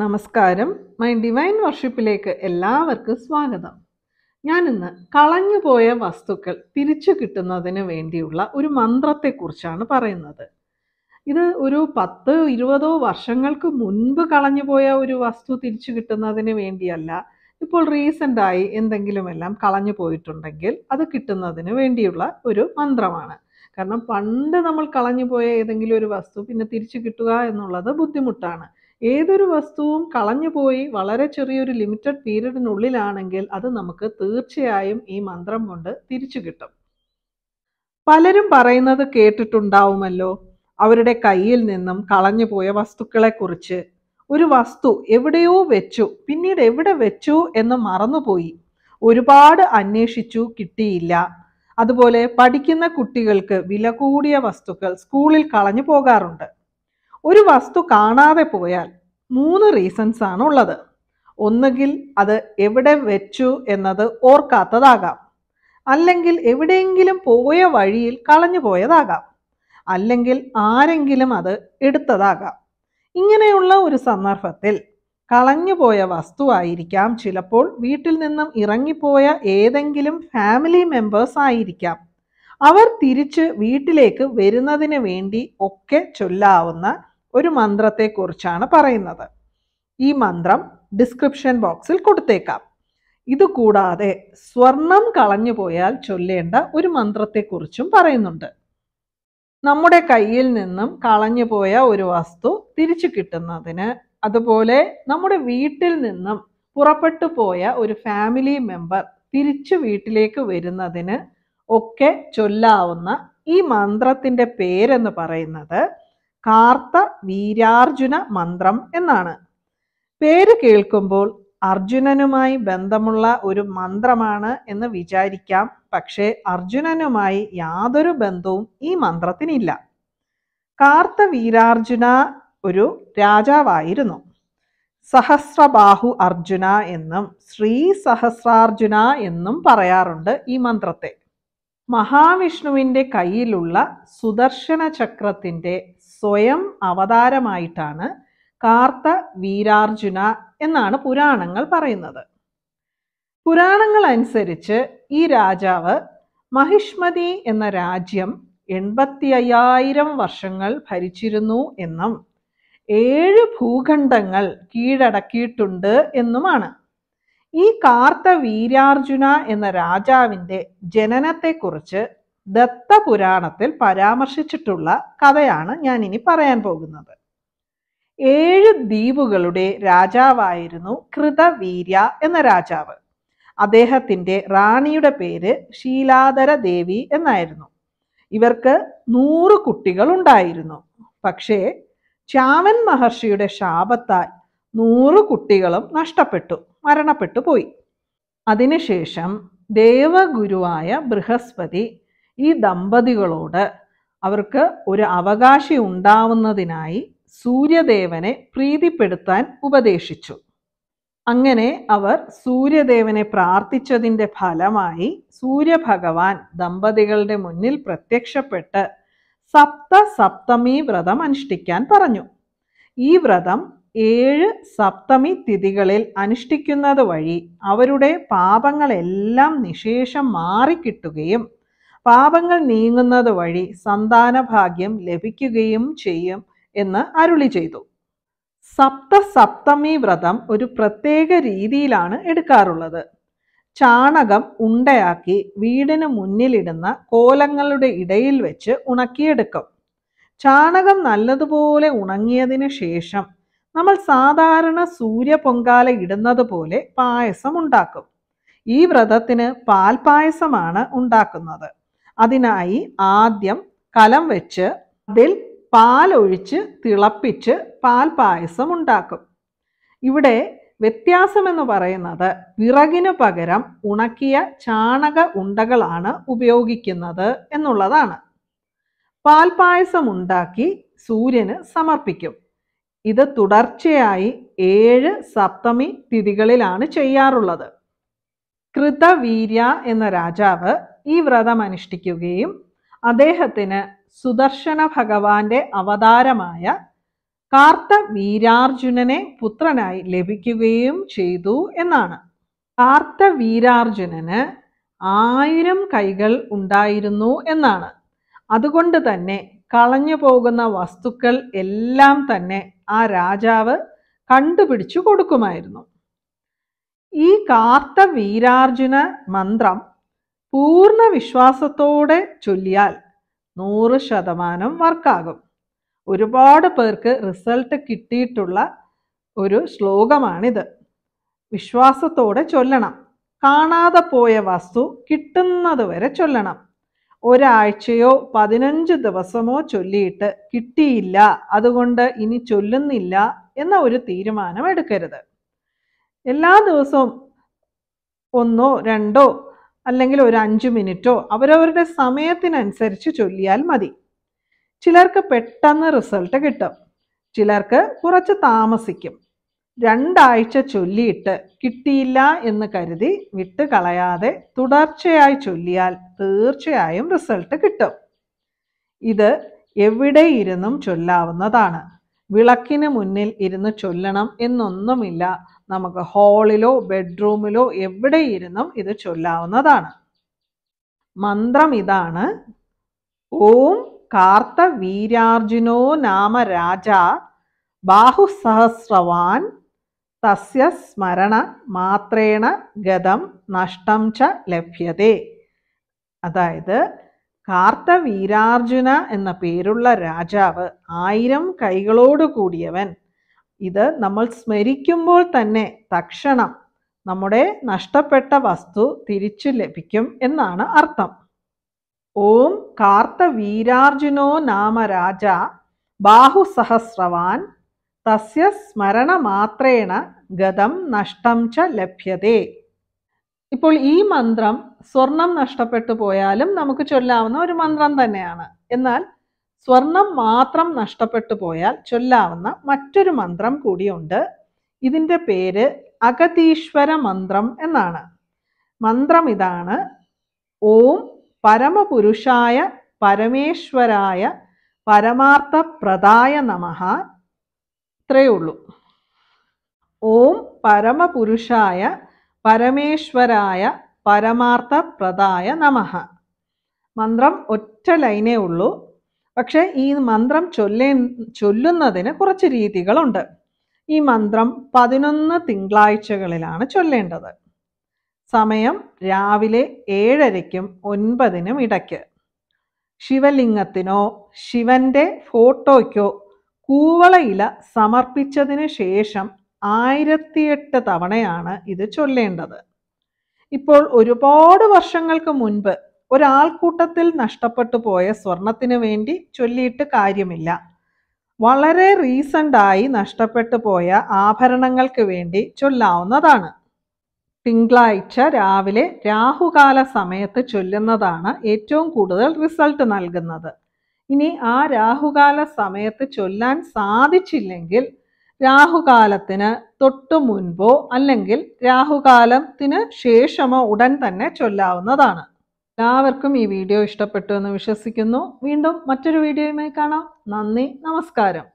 നമസ്കാരം my divine വർഷിപ്പിലേക്ക് എല്ലാവർക്കും സ്വാഗതം ഞാനിന്ന് കളഞ്ഞുപോയ വസ്തുക്കൾ തിരിച്ചു കിട്ടുന്നതിന് വേണ്ടിയുള്ള ഒരു മന്ത്രത്തെക്കുറിച്ചാണ് പറയുന്നത് ഇത് ഒരു പത്ത് ഇരുപതോ വർഷങ്ങൾക്ക് മുൻപ് കളഞ്ഞുപോയ ഒരു വസ്തു തിരിച്ചു കിട്ടുന്നതിന് വേണ്ടിയല്ല ഇപ്പോൾ റീസെൻ്റായി എന്തെങ്കിലുമെല്ലാം കളഞ്ഞു പോയിട്ടുണ്ടെങ്കിൽ അത് കിട്ടുന്നതിന് വേണ്ടിയുള്ള ഒരു മന്ത്രമാണ് കാരണം പണ്ട് നമ്മൾ കളഞ്ഞുപോയ ഏതെങ്കിലും ഒരു വസ്തു പിന്നെ തിരിച്ചു കിട്ടുക എന്നുള്ളത് ബുദ്ധിമുട്ടാണ് ഏതൊരു വസ്തുവും കളഞ്ഞു പോയി വളരെ ചെറിയൊരു ലിമിറ്റഡ് പീരീഡിനുള്ളിലാണെങ്കിൽ അത് നമുക്ക് തീർച്ചയായും ഈ മന്ത്രം കൊണ്ട് തിരിച്ചു കിട്ടും പലരും പറയുന്നത് കേട്ടിട്ടുണ്ടാവുമല്ലോ അവരുടെ കയ്യിൽ നിന്നും കളഞ്ഞു പോയ വസ്തുക്കളെക്കുറിച്ച് ഒരു വസ്തു എവിടെയോ വെച്ചു പിന്നീട് എവിടെ വെച്ചു എന്ന് മറന്നുപോയി ഒരുപാട് അന്വേഷിച്ചു കിട്ടിയില്ല അതുപോലെ പഠിക്കുന്ന കുട്ടികൾക്ക് വില കൂടിയ വസ്തുക്കൾ സ്കൂളിൽ കളഞ്ഞു പോകാറുണ്ട് ഒരു വസ്തു കാണാതെ പോയാൽ മൂന്ന് റീസൺസ് ആണ് ഉള്ളത് ഒന്നുകിൽ അത് എവിടെ വെച്ചു എന്നത് ഓർക്കാത്തതാകാം അല്ലെങ്കിൽ എവിടെയെങ്കിലും പോയ വഴിയിൽ കളഞ്ഞു പോയതാകാം അല്ലെങ്കിൽ ആരെങ്കിലും അത് എടുത്തതാകാം ഇങ്ങനെയുള്ള ഒരു സന്ദർഭത്തിൽ കളഞ്ഞുപോയ വസ്തുവായിരിക്കാം ചിലപ്പോൾ വീട്ടിൽ നിന്നും ഇറങ്ങിപ്പോയ ഏതെങ്കിലും ഫാമിലി മെമ്പേഴ്സ് ആയിരിക്കാം അവർ തിരിച്ച് വീട്ടിലേക്ക് വരുന്നതിന് വേണ്ടി ഒക്കെ ചൊല്ലാവുന്ന ഒരു മന്ത്രത്തെക്കുറിച്ചാണ് പറയുന്നത് ഈ മന്ത്രം ഡിസ്ക്രിപ്ഷൻ ബോക്സിൽ കൊടുത്തേക്കാം ഇതുകൂടാതെ സ്വർണം കളഞ്ഞു പോയാൽ ചൊല്ലേണ്ട ഒരു മന്ത്രത്തെക്കുറിച്ചും പറയുന്നുണ്ട് നമ്മുടെ കയ്യിൽ നിന്നും കളഞ്ഞു പോയ ഒരു വസ്തു തിരിച്ചു കിട്ടുന്നതിന് അതുപോലെ നമ്മുടെ വീട്ടിൽ നിന്നും പുറപ്പെട്ടു പോയ ഒരു ഫാമിലി മെമ്പർ തിരിച്ചു വീട്ടിലേക്ക് വരുന്നതിന് ഒക്കെ ചൊല്ലാവുന്ന ഈ മന്ത്രത്തിൻ്റെ പേരെന്ന് പറയുന്നത് കാർത്ത വീരാർജുന മന്ത്രം എന്നാണ് പേര് കേൾക്കുമ്പോൾ അർജുനനുമായി ബന്ധമുള്ള ഒരു മന്ത്രമാണ് എന്ന് വിചാരിക്കാം പക്ഷേ അർജുനനുമായി യാതൊരു ബന്ധവും ഈ മന്ത്രത്തിനില്ല കാർത്ത വീരാർജുന ഒരു രാജാവായിരുന്നു സഹസ്രബാഹു അർജുന എന്നും ശ്രീ സഹസ്രാർജുന എന്നും പറയാറുണ്ട് ഈ മന്ത്രത്തെ മഹാവിഷ്ണുവിൻ്റെ കയ്യിലുള്ള സുദർശന ചക്രത്തിൻ്റെ സ്വയം അവതാരമായിട്ടാണ് കാർത്ത വീരാർജുന എന്നാണ് പുരാണങ്ങൾ പറയുന്നത് പുരാണങ്ങൾ അനുസരിച്ച് ഈ രാജാവ് മഹിഷ്മതി എന്ന രാജ്യം എൺപത്തി അയ്യായിരം വർഷങ്ങൾ ഭരിച്ചിരുന്നു എന്നും ഏഴ് ഭൂഖണ്ഡങ്ങൾ കീഴടക്കിയിട്ടുണ്ട് എന്നുമാണ് ഈ കാർത്ത വീരാർജുന എന്ന രാജാവിൻ്റെ ജനനത്തെക്കുറിച്ച് ദത്തപുരാണത്തിൽ പരാമർശിച്ചിട്ടുള്ള കഥയാണ് ഞാൻ ഇനി പറയാൻ പോകുന്നത് ഏഴ് ദ്വീപുകളുടെ രാജാവായിരുന്നു കൃതവീര്യ എന്ന രാജാവ് അദ്ദേഹത്തിൻ്റെ റാണിയുടെ പേര് ശീലാധര ദേവി എന്നായിരുന്നു ഇവർക്ക് നൂറ് കുട്ടികൾ ഉണ്ടായിരുന്നു പക്ഷേ ചാവൻ മഹർഷിയുടെ ശാപത്താൽ നൂറ് കുട്ടികളും നഷ്ടപ്പെട്ടു മരണപ്പെട്ടു പോയി അതിനുശേഷം ദേവഗുരുവായ ബൃഹസ്പതി ഈ ദമ്പതികളോട് അവർക്ക് ഒരു അവകാശി ഉണ്ടാവുന്നതിനായി സൂര്യദേവനെ പ്രീതിപ്പെടുത്താൻ ഉപദേശിച്ചു അങ്ങനെ അവർ സൂര്യദേവനെ പ്രാർത്ഥിച്ചതിൻ്റെ ഫലമായി സൂര്യഭഗവാൻ ദമ്പതികളുടെ മുന്നിൽ പ്രത്യക്ഷപ്പെട്ട് സപ്ത സപ്തമി വ്രതം അനുഷ്ഠിക്കാൻ പറഞ്ഞു ഈ വ്രതം ഏഴ് സപ്തമി തിഥികളിൽ അനുഷ്ഠിക്കുന്നത് വഴി അവരുടെ പാപങ്ങളെല്ലാം നിശേഷം മാറിക്കിട്ടുകയും പാപങ്ങൾ നീങ്ങുന്നത് വഴി സന്താനഭാഗ്യം ലഭിക്കുകയും ചെയ്യും എന്ന് അരുളി ചെയ്തു സപ്ത സപ്തമി വ്രതം ഒരു പ്രത്യേക രീതിയിലാണ് എടുക്കാറുള്ളത് ചാണകം ഉണ്ടയാക്കി വീടിന് മുന്നിലിടുന്ന കോലങ്ങളുടെ ഇടയിൽ വെച്ച് ഉണക്കിയെടുക്കും ചാണകം നല്ലതുപോലെ ഉണങ്ങിയതിന് ശേഷം നമ്മൾ സാധാരണ സൂര്യ പൊങ്കാല ഇടുന്നത് പോലെ പായസം ഉണ്ടാക്കും ഈ വ്രതത്തിന് പാൽപായസമാണ് ഉണ്ടാക്കുന്നത് അതിനായി ആദ്യം കലം വെച്ച് അതിൽ പാലൊഴിച്ച് തിളപ്പിച്ച് പാൽ പായസം ഉണ്ടാക്കും ഇവിടെ വ്യത്യാസമെന്ന് പറയുന്നത് വിറകിനു പകരം ഉണക്കിയ ചാണക ഉണ്ടകളാണ് ഉപയോഗിക്കുന്നത് എന്നുള്ളതാണ് പാൽപായസം ഉണ്ടാക്കി സൂര്യന് സമർപ്പിക്കും ഇത് തുടർച്ചയായി ഏഴ് സപ്തമി തിഥികളിലാണ് ചെയ്യാറുള്ളത് കൃതവീര്യ എന്ന രാജാവ് ഈ വ്രതം അനുഷ്ഠിക്കുകയും അദ്ദേഹത്തിന് സുദർശന ഭഗവാന്റെ അവതാരമായ കാർത്ത വീരാർജുനനെ പുത്രനായി ലഭിക്കുകയും ചെയ്തു എന്നാണ് കാർത്ത വീരാർജുനന് ആയിരം കൈകൾ ഉണ്ടായിരുന്നു എന്നാണ് അതുകൊണ്ട് തന്നെ കളഞ്ഞു പോകുന്ന വസ്തുക്കൾ എല്ലാം തന്നെ ആ രാജാവ് കണ്ടുപിടിച്ചു കൊടുക്കുമായിരുന്നു ഈ കാർത്ത വീരാർജുന മന്ത്രം പൂർണ്ണ വിശ്വാസത്തോടെ ചൊല്ലിയാൽ നൂറ് ശതമാനം വർക്കാകും ഒരുപാട് പേർക്ക് റിസൾട്ട് കിട്ടിയിട്ടുള്ള ഒരു ശ്ലോകമാണിത് വിശ്വാസത്തോടെ ചൊല്ലണം കാണാതെ പോയ വസ്തു കിട്ടുന്നത് വരെ ചൊല്ലണം ഒരാഴ്ചയോ പതിനഞ്ച് ദിവസമോ ചൊല്ലിയിട്ട് കിട്ടിയില്ല അതുകൊണ്ട് ഇനി ചൊല്ലുന്നില്ല എന്ന ഒരു തീരുമാനം എടുക്കരുത് എല്ലാ ദിവസവും ഒന്നോ രണ്ടോ അല്ലെങ്കിൽ ഒരു അഞ്ച് മിനിറ്റോ അവരവരുടെ സമയത്തിനനുസരിച്ച് ചൊല്ലിയാൽ മതി ചിലർക്ക് പെട്ടെന്ന് റിസൾട്ട് കിട്ടും ചിലർക്ക് കുറച്ച് താമസിക്കും രണ്ടാഴ്ച ചൊല്ലിയിട്ട് കിട്ടിയില്ല എന്ന് കരുതി വിട്ട് കളയാതെ തുടർച്ചയായി ചൊല്ലിയാൽ തീർച്ചയായും റിസൾട്ട് കിട്ടും ഇത് എവിടെ ഇരുന്നും ചൊല്ലാവുന്നതാണ് വിളക്കിന് മുന്നിൽ ഇരുന്ന് ചൊല്ലണം എന്നൊന്നുമില്ല നമുക്ക് ഹാളിലോ ബെഡ്റൂമിലോ എവിടെ ഇത് ചൊല്ലാവുന്നതാണ് മന്ത്രം ഇതാണ് ഓം കാർത്ത വീരാർജുനോ നാമ രാജ ബാഹുസഹസ്രവാൻ തസ്യ സ്മരണ മാത്രേണ ഗതം നഷ്ടം ച ലഭ്യതേ അതായത് വീരാർജുന എന്ന പേരുള്ള രാജാവ് ആയിരം കൈകളോട് കൂടിയവൻ ഇത് നമ്മൾ സ്മരിക്കുമ്പോൾ തന്നെ തക്ഷണം നമ്മുടെ നഷ്ടപ്പെട്ട വസ്തു തിരിച്ചു ലഭിക്കും എന്നാണ് അർത്ഥം ഓം കാർത്ത വീരാർജുനോ നാമ രാജ ബാഹുസഹസ്രവാൻ തസ്യ സ്മരണമാത്രേണ ഗതം നഷ്ടം ച ലഭ്യതേ ഇപ്പോൾ ഈ മന്ത്രം സ്വർണം നഷ്ടപ്പെട്ടു പോയാലും നമുക്ക് ചൊല്ലാവുന്ന ഒരു മന്ത്രം തന്നെയാണ് എന്നാൽ സ്വർണം മാത്രം നഷ്ടപ്പെട്ടു പോയാൽ ചൊല്ലാവുന്ന മറ്റൊരു മന്ത്രം കൂടിയുണ്ട് ഇതിൻ്റെ പേര് അഗതീശ്വര മന്ത്രം എന്നാണ് മന്ത്രം ഇതാണ് ഓം പരമപുരുഷായ പരമേശ്വരായ പരമാർത്ഥ പ്രദായ നമ ഇത്രയേ ഉള്ളൂ ഓം പരമപുരുഷായ പരമേശ്വരായ പരമാർത്ഥ പ്രദായ നമ മന്ത്രം ഒറ്റ ലൈനേ ഉള്ളൂ പക്ഷേ ഈ മന്ത്രം ചൊല്ലേ ചൊല്ലുന്നതിന് കുറച്ച് രീതികളുണ്ട് ഈ മന്ത്രം പതിനൊന്ന് തിങ്കളാഴ്ചകളിലാണ് ചൊല്ലേണ്ടത് സമയം രാവിലെ ഏഴരയ്ക്കും ഒൻപതിനും ഇടയ്ക്ക് ശിവലിംഗത്തിനോ ശിവന്റെ ഫോട്ടോയ്ക്കോ കൂവളയില സമർപ്പിച്ചതിന് ശേഷം ആയിരത്തിയെട്ട് തവണയാണ് ഇത് ചൊല്ലേണ്ടത് ഇപ്പോൾ ഒരുപാട് വർഷങ്ങൾക്ക് മുൻപ് ഒരാൾക്കൂട്ടത്തിൽ നഷ്ടപ്പെട്ടു പോയ സ്വർണത്തിന് വേണ്ടി ചൊല്ലിയിട്ട് കാര്യമില്ല വളരെ റീസൻ്റായി നഷ്ടപ്പെട്ടു പോയ ആഭരണങ്ങൾക്ക് വേണ്ടി ചൊല്ലാവുന്നതാണ് തിങ്കളാഴ്ച രാവിലെ രാഹുകാല സമയത്ത് ചൊല്ലുന്നതാണ് ഏറ്റവും കൂടുതൽ റിസൾട്ട് നൽകുന്നത് ഇനി ആ രാഹുകാല സമയത്ത് ചൊല്ലാൻ സാധിച്ചില്ലെങ്കിൽ രാഹുകാലത്തിന് തൊട്ടു മുൻപോ അല്ലെങ്കിൽ രാഹുകാലത്തിന് ശേഷമോ ഉടൻ തന്നെ ചൊല്ലാവുന്നതാണ് എല്ലാവർക്കും ഈ വീഡിയോ ഇഷ്ടപ്പെട്ടു എന്ന് വിശ്വസിക്കുന്നു വീണ്ടും മറ്റൊരു വീഡിയോയുമായി കാണാം നന്ദി നമസ്കാരം